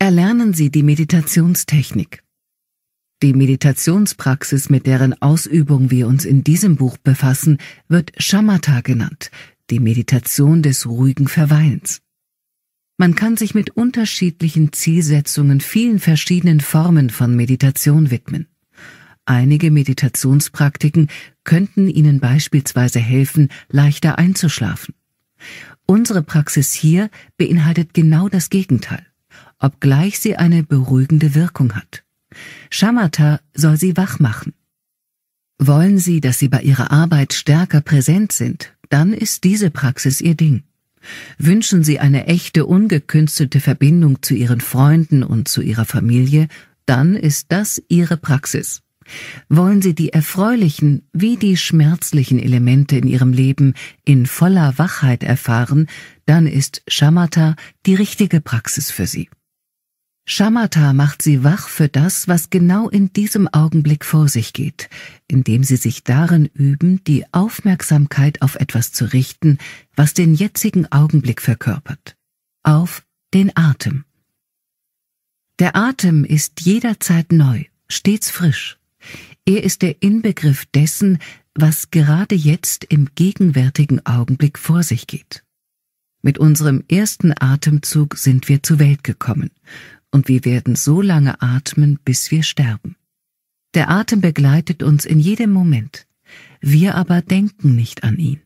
Erlernen Sie die Meditationstechnik. Die Meditationspraxis, mit deren Ausübung wir uns in diesem Buch befassen, wird Shamatha genannt, die Meditation des ruhigen Verweilens. Man kann sich mit unterschiedlichen Zielsetzungen vielen verschiedenen Formen von Meditation widmen. Einige Meditationspraktiken könnten Ihnen beispielsweise helfen, leichter einzuschlafen. Unsere Praxis hier beinhaltet genau das Gegenteil obgleich sie eine beruhigende Wirkung hat. Shamatha soll sie wach machen. Wollen Sie, dass Sie bei Ihrer Arbeit stärker präsent sind, dann ist diese Praxis Ihr Ding. Wünschen Sie eine echte, ungekünstelte Verbindung zu Ihren Freunden und zu Ihrer Familie, dann ist das Ihre Praxis. Wollen Sie die erfreulichen wie die schmerzlichen Elemente in Ihrem Leben in voller Wachheit erfahren, dann ist Shamatha die richtige Praxis für Sie. Shamatha macht sie wach für das, was genau in diesem Augenblick vor sich geht, indem sie sich darin üben, die Aufmerksamkeit auf etwas zu richten, was den jetzigen Augenblick verkörpert. Auf den Atem. Der Atem ist jederzeit neu, stets frisch. Er ist der Inbegriff dessen, was gerade jetzt im gegenwärtigen Augenblick vor sich geht. Mit unserem ersten Atemzug sind wir zur Welt gekommen und wir werden so lange atmen, bis wir sterben. Der Atem begleitet uns in jedem Moment, wir aber denken nicht an ihn.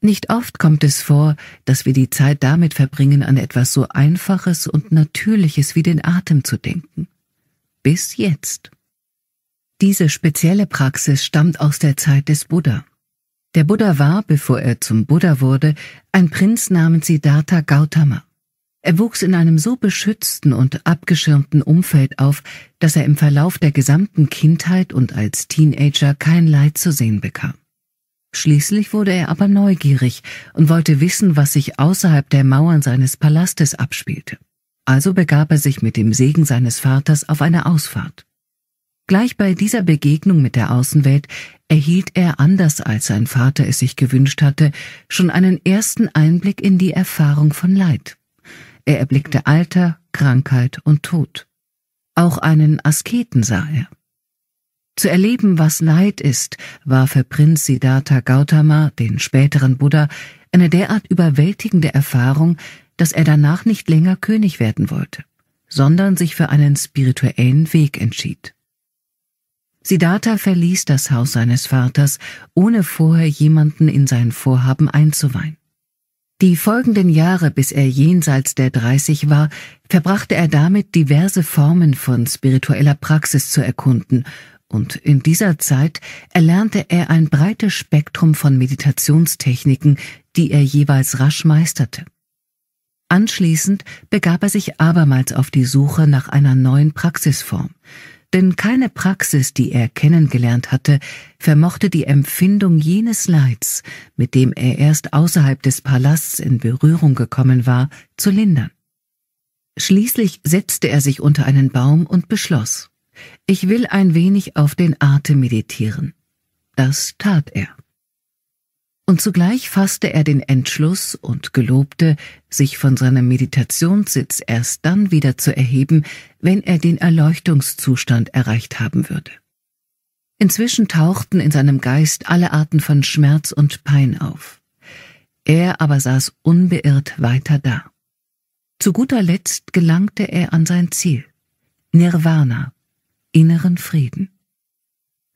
Nicht oft kommt es vor, dass wir die Zeit damit verbringen, an etwas so Einfaches und Natürliches wie den Atem zu denken. Bis jetzt. Diese spezielle Praxis stammt aus der Zeit des Buddha. Der Buddha war, bevor er zum Buddha wurde, ein Prinz namens Siddhartha Gautama. Er wuchs in einem so beschützten und abgeschirmten Umfeld auf, dass er im Verlauf der gesamten Kindheit und als Teenager kein Leid zu sehen bekam. Schließlich wurde er aber neugierig und wollte wissen, was sich außerhalb der Mauern seines Palastes abspielte. Also begab er sich mit dem Segen seines Vaters auf eine Ausfahrt. Gleich bei dieser Begegnung mit der Außenwelt erhielt er, anders als sein Vater es sich gewünscht hatte, schon einen ersten Einblick in die Erfahrung von Leid. Er erblickte Alter, Krankheit und Tod. Auch einen Asketen sah er. Zu erleben, was Leid ist, war für Prinz Siddhartha Gautama, den späteren Buddha, eine derart überwältigende Erfahrung, dass er danach nicht länger König werden wollte, sondern sich für einen spirituellen Weg entschied. Siddhartha verließ das Haus seines Vaters, ohne vorher jemanden in sein Vorhaben einzuweihen. Die folgenden Jahre, bis er jenseits der 30 war, verbrachte er damit, diverse Formen von spiritueller Praxis zu erkunden, und in dieser Zeit erlernte er ein breites Spektrum von Meditationstechniken, die er jeweils rasch meisterte. Anschließend begab er sich abermals auf die Suche nach einer neuen Praxisform denn keine Praxis, die er kennengelernt hatte, vermochte die Empfindung jenes Leids, mit dem er erst außerhalb des Palasts in Berührung gekommen war, zu lindern. Schließlich setzte er sich unter einen Baum und beschloss, ich will ein wenig auf den Atem meditieren. Das tat er und zugleich fasste er den Entschluss und gelobte, sich von seinem Meditationssitz erst dann wieder zu erheben, wenn er den Erleuchtungszustand erreicht haben würde. Inzwischen tauchten in seinem Geist alle Arten von Schmerz und Pein auf. Er aber saß unbeirrt weiter da. Zu guter Letzt gelangte er an sein Ziel, Nirvana, inneren Frieden.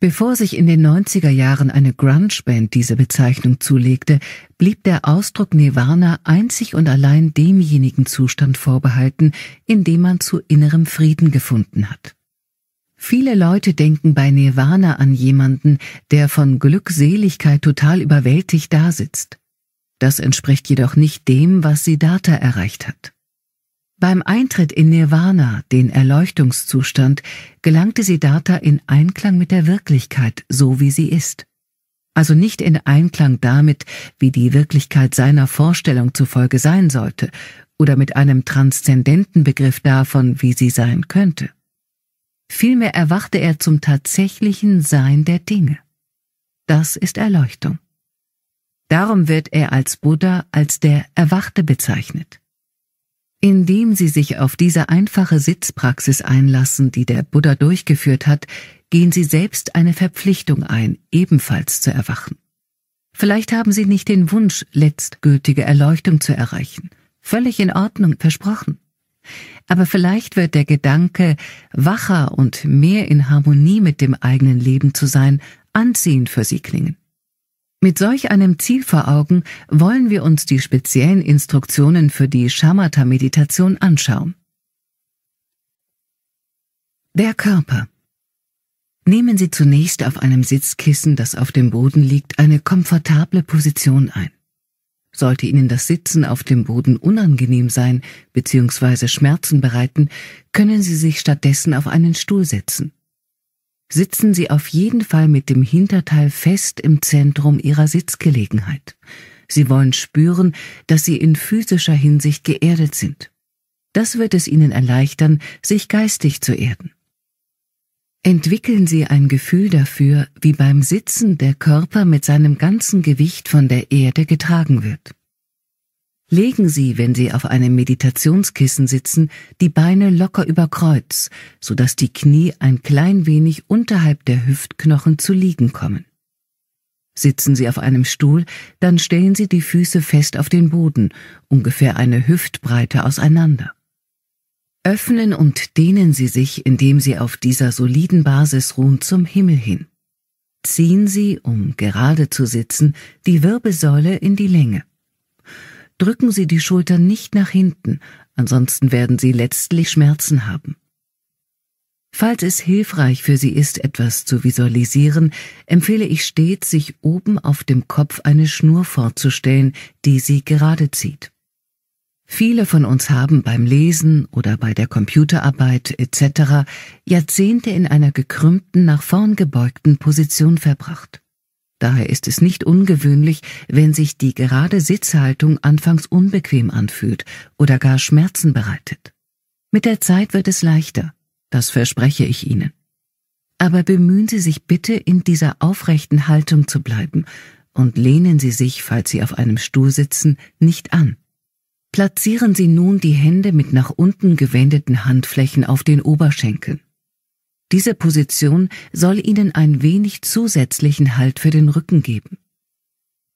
Bevor sich in den 90er Jahren eine Grunge-Band diese Bezeichnung zulegte, blieb der Ausdruck Nirvana einzig und allein demjenigen Zustand vorbehalten, in dem man zu innerem Frieden gefunden hat. Viele Leute denken bei Nirvana an jemanden, der von Glückseligkeit total überwältigt dasitzt. Das entspricht jedoch nicht dem, was Siddhartha erreicht hat. Beim Eintritt in Nirvana, den Erleuchtungszustand, gelangte Siddhartha in Einklang mit der Wirklichkeit, so wie sie ist. Also nicht in Einklang damit, wie die Wirklichkeit seiner Vorstellung zufolge sein sollte, oder mit einem transzendenten Begriff davon, wie sie sein könnte. Vielmehr erwachte er zum tatsächlichen Sein der Dinge. Das ist Erleuchtung. Darum wird er als Buddha als der Erwachte bezeichnet. Indem Sie sich auf diese einfache Sitzpraxis einlassen, die der Buddha durchgeführt hat, gehen Sie selbst eine Verpflichtung ein, ebenfalls zu erwachen. Vielleicht haben Sie nicht den Wunsch, letztgültige Erleuchtung zu erreichen. Völlig in Ordnung, versprochen. Aber vielleicht wird der Gedanke, wacher und mehr in Harmonie mit dem eigenen Leben zu sein, anziehend für Sie klingen. Mit solch einem Ziel vor Augen wollen wir uns die speziellen Instruktionen für die Shamatha-Meditation anschauen. Der Körper. Nehmen Sie zunächst auf einem Sitzkissen, das auf dem Boden liegt, eine komfortable Position ein. Sollte Ihnen das Sitzen auf dem Boden unangenehm sein bzw. Schmerzen bereiten, können Sie sich stattdessen auf einen Stuhl setzen sitzen sie auf jeden Fall mit dem Hinterteil fest im Zentrum ihrer Sitzgelegenheit. Sie wollen spüren, dass sie in physischer Hinsicht geerdet sind. Das wird es ihnen erleichtern, sich geistig zu erden. Entwickeln Sie ein Gefühl dafür, wie beim Sitzen der Körper mit seinem ganzen Gewicht von der Erde getragen wird. Legen Sie, wenn Sie auf einem Meditationskissen sitzen, die Beine locker über Kreuz, sodass die Knie ein klein wenig unterhalb der Hüftknochen zu liegen kommen. Sitzen Sie auf einem Stuhl, dann stellen Sie die Füße fest auf den Boden, ungefähr eine Hüftbreite auseinander. Öffnen und dehnen Sie sich, indem Sie auf dieser soliden Basis ruhen, zum Himmel hin. Ziehen Sie, um gerade zu sitzen, die Wirbelsäule in die Länge drücken Sie die Schultern nicht nach hinten, ansonsten werden Sie letztlich Schmerzen haben. Falls es hilfreich für Sie ist, etwas zu visualisieren, empfehle ich stets, sich oben auf dem Kopf eine Schnur vorzustellen, die Sie gerade zieht. Viele von uns haben beim Lesen oder bei der Computerarbeit etc. Jahrzehnte in einer gekrümmten, nach vorn gebeugten Position verbracht. Daher ist es nicht ungewöhnlich, wenn sich die gerade Sitzhaltung anfangs unbequem anfühlt oder gar Schmerzen bereitet. Mit der Zeit wird es leichter, das verspreche ich Ihnen. Aber bemühen Sie sich bitte, in dieser aufrechten Haltung zu bleiben und lehnen Sie sich, falls Sie auf einem Stuhl sitzen, nicht an. Platzieren Sie nun die Hände mit nach unten gewendeten Handflächen auf den Oberschenkeln. Diese Position soll ihnen ein wenig zusätzlichen Halt für den Rücken geben.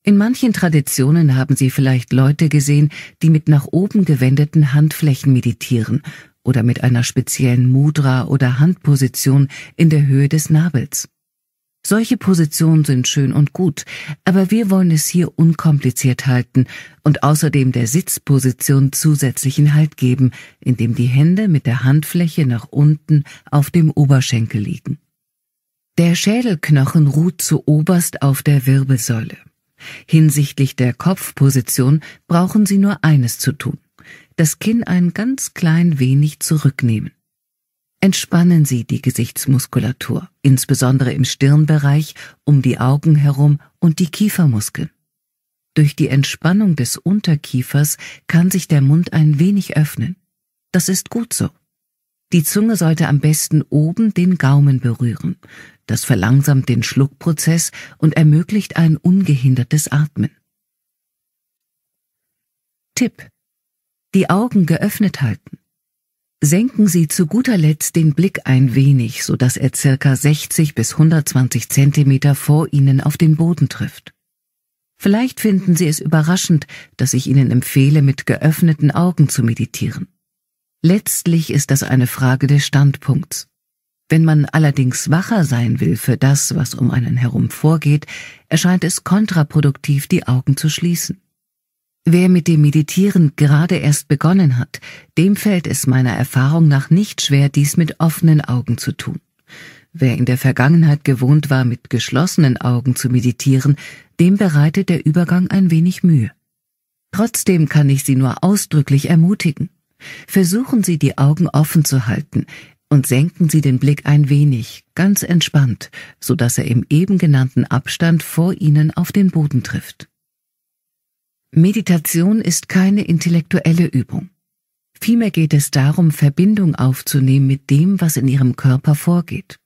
In manchen Traditionen haben Sie vielleicht Leute gesehen, die mit nach oben gewendeten Handflächen meditieren oder mit einer speziellen Mudra oder Handposition in der Höhe des Nabels. Solche Positionen sind schön und gut, aber wir wollen es hier unkompliziert halten und außerdem der Sitzposition zusätzlichen Halt geben, indem die Hände mit der Handfläche nach unten auf dem Oberschenkel liegen. Der Schädelknochen ruht zu oberst auf der Wirbelsäule. Hinsichtlich der Kopfposition brauchen Sie nur eines zu tun das Kinn ein ganz klein wenig zurücknehmen entspannen Sie die Gesichtsmuskulatur, insbesondere im Stirnbereich, um die Augen herum und die Kiefermuskeln. Durch die Entspannung des Unterkiefers kann sich der Mund ein wenig öffnen. Das ist gut so. Die Zunge sollte am besten oben den Gaumen berühren. Das verlangsamt den Schluckprozess und ermöglicht ein ungehindertes Atmen. Tipp. Die Augen geöffnet halten. Senken Sie zu guter Letzt den Blick ein wenig, so dass er circa 60 bis 120 Zentimeter vor Ihnen auf den Boden trifft. Vielleicht finden Sie es überraschend, dass ich Ihnen empfehle, mit geöffneten Augen zu meditieren. Letztlich ist das eine Frage des Standpunkts. Wenn man allerdings wacher sein will für das, was um einen herum vorgeht, erscheint es kontraproduktiv, die Augen zu schließen. Wer mit dem Meditieren gerade erst begonnen hat, dem fällt es meiner Erfahrung nach nicht schwer, dies mit offenen Augen zu tun. Wer in der Vergangenheit gewohnt war, mit geschlossenen Augen zu meditieren, dem bereitet der Übergang ein wenig Mühe. Trotzdem kann ich Sie nur ausdrücklich ermutigen. Versuchen Sie, die Augen offen zu halten und senken Sie den Blick ein wenig, ganz entspannt, so dass er im eben genannten Abstand vor Ihnen auf den Boden trifft. Meditation ist keine intellektuelle Übung. Vielmehr geht es darum, Verbindung aufzunehmen mit dem, was in ihrem Körper vorgeht.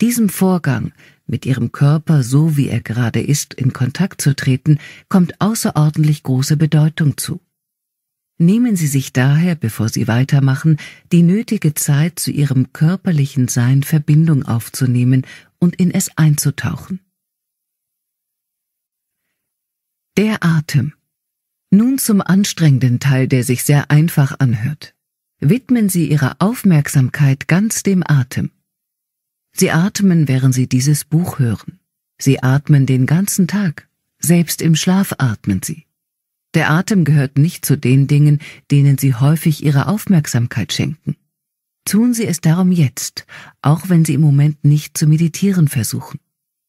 Diesem Vorgang, mit ihrem Körper so wie er gerade ist, in Kontakt zu treten, kommt außerordentlich große Bedeutung zu. Nehmen Sie sich daher, bevor Sie weitermachen, die nötige Zeit, zu Ihrem körperlichen Sein Verbindung aufzunehmen und in es einzutauchen. Der Atem nun zum anstrengenden Teil, der sich sehr einfach anhört. Widmen Sie Ihre Aufmerksamkeit ganz dem Atem. Sie atmen, während Sie dieses Buch hören. Sie atmen den ganzen Tag. Selbst im Schlaf atmen Sie. Der Atem gehört nicht zu den Dingen, denen Sie häufig Ihre Aufmerksamkeit schenken. Tun Sie es darum jetzt, auch wenn Sie im Moment nicht zu meditieren versuchen.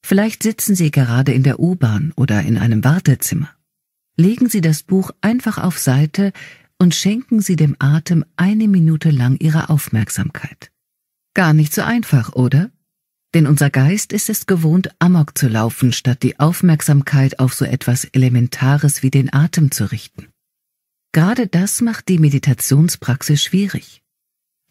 Vielleicht sitzen Sie gerade in der U-Bahn oder in einem Wartezimmer legen Sie das Buch einfach auf Seite und schenken Sie dem Atem eine Minute lang Ihre Aufmerksamkeit. Gar nicht so einfach, oder? Denn unser Geist ist es gewohnt, Amok zu laufen, statt die Aufmerksamkeit auf so etwas Elementares wie den Atem zu richten. Gerade das macht die Meditationspraxis schwierig.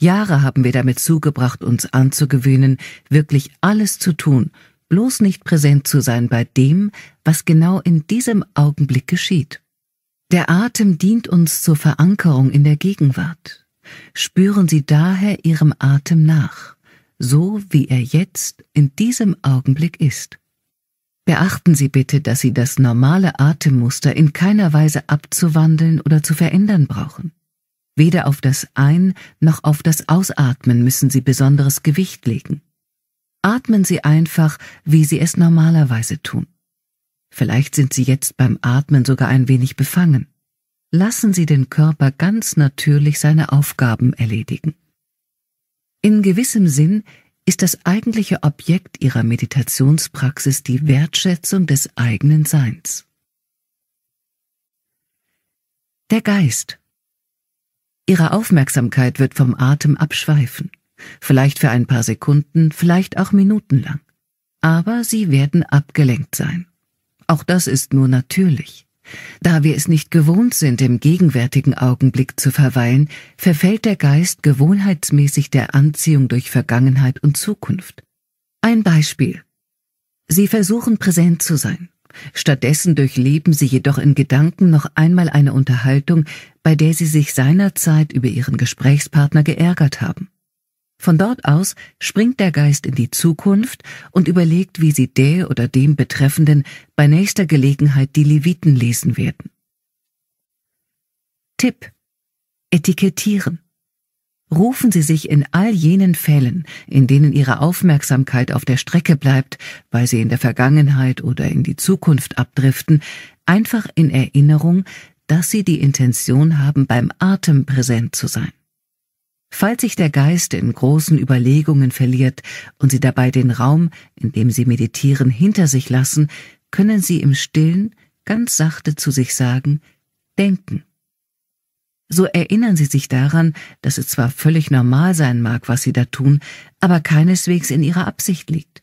Jahre haben wir damit zugebracht, uns anzugewöhnen, wirklich alles zu tun, bloß nicht präsent zu sein bei dem, was genau in diesem Augenblick geschieht. Der Atem dient uns zur Verankerung in der Gegenwart. Spüren Sie daher Ihrem Atem nach, so wie er jetzt in diesem Augenblick ist. Beachten Sie bitte, dass Sie das normale Atemmuster in keiner Weise abzuwandeln oder zu verändern brauchen. Weder auf das Ein- noch auf das Ausatmen müssen Sie besonderes Gewicht legen atmen Sie einfach, wie Sie es normalerweise tun. Vielleicht sind Sie jetzt beim Atmen sogar ein wenig befangen. Lassen Sie den Körper ganz natürlich seine Aufgaben erledigen. In gewissem Sinn ist das eigentliche Objekt Ihrer Meditationspraxis die Wertschätzung des eigenen Seins. Der Geist. Ihre Aufmerksamkeit wird vom Atem abschweifen vielleicht für ein paar Sekunden, vielleicht auch minutenlang. Aber sie werden abgelenkt sein. Auch das ist nur natürlich. Da wir es nicht gewohnt sind, im gegenwärtigen Augenblick zu verweilen, verfällt der Geist gewohnheitsmäßig der Anziehung durch Vergangenheit und Zukunft. Ein Beispiel. Sie versuchen präsent zu sein. Stattdessen durchleben sie jedoch in Gedanken noch einmal eine Unterhaltung, bei der sie sich seinerzeit über ihren Gesprächspartner geärgert haben. Von dort aus springt der Geist in die Zukunft und überlegt, wie sie der oder dem Betreffenden bei nächster Gelegenheit die Leviten lesen werden. Tipp. Etikettieren. Rufen Sie sich in all jenen Fällen, in denen Ihre Aufmerksamkeit auf der Strecke bleibt, weil Sie in der Vergangenheit oder in die Zukunft abdriften, einfach in Erinnerung, dass Sie die Intention haben, beim Atem präsent zu sein. Falls sich der Geist in großen Überlegungen verliert und Sie dabei den Raum, in dem Sie meditieren, hinter sich lassen, können Sie im stillen, ganz sachte zu sich sagen, denken. So erinnern Sie sich daran, dass es zwar völlig normal sein mag, was Sie da tun, aber keineswegs in Ihrer Absicht liegt.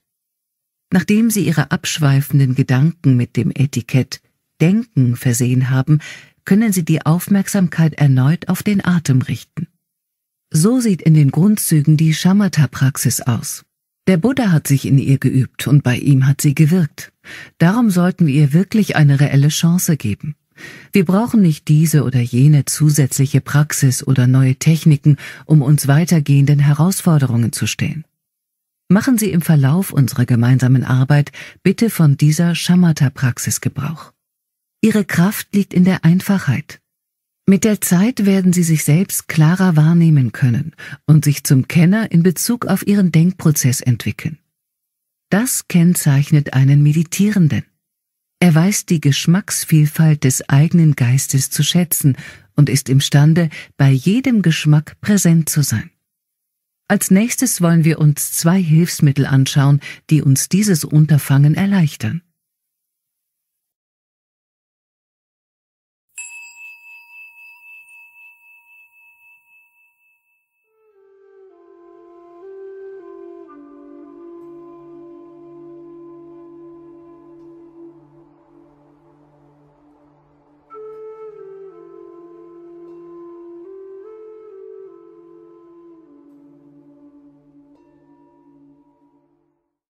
Nachdem Sie Ihre abschweifenden Gedanken mit dem Etikett Denken versehen haben, können Sie die Aufmerksamkeit erneut auf den Atem richten. So sieht in den Grundzügen die Shamatha-Praxis aus. Der Buddha hat sich in ihr geübt und bei ihm hat sie gewirkt. Darum sollten wir ihr wirklich eine reelle Chance geben. Wir brauchen nicht diese oder jene zusätzliche Praxis oder neue Techniken, um uns weitergehenden Herausforderungen zu stellen. Machen Sie im Verlauf unserer gemeinsamen Arbeit bitte von dieser Shamatha-Praxis Gebrauch. Ihre Kraft liegt in der Einfachheit, mit der Zeit werden sie sich selbst klarer wahrnehmen können und sich zum Kenner in Bezug auf ihren Denkprozess entwickeln. Das kennzeichnet einen Meditierenden. Er weiß die Geschmacksvielfalt des eigenen Geistes zu schätzen und ist imstande, bei jedem Geschmack präsent zu sein. Als nächstes wollen wir uns zwei Hilfsmittel anschauen, die uns dieses Unterfangen erleichtern.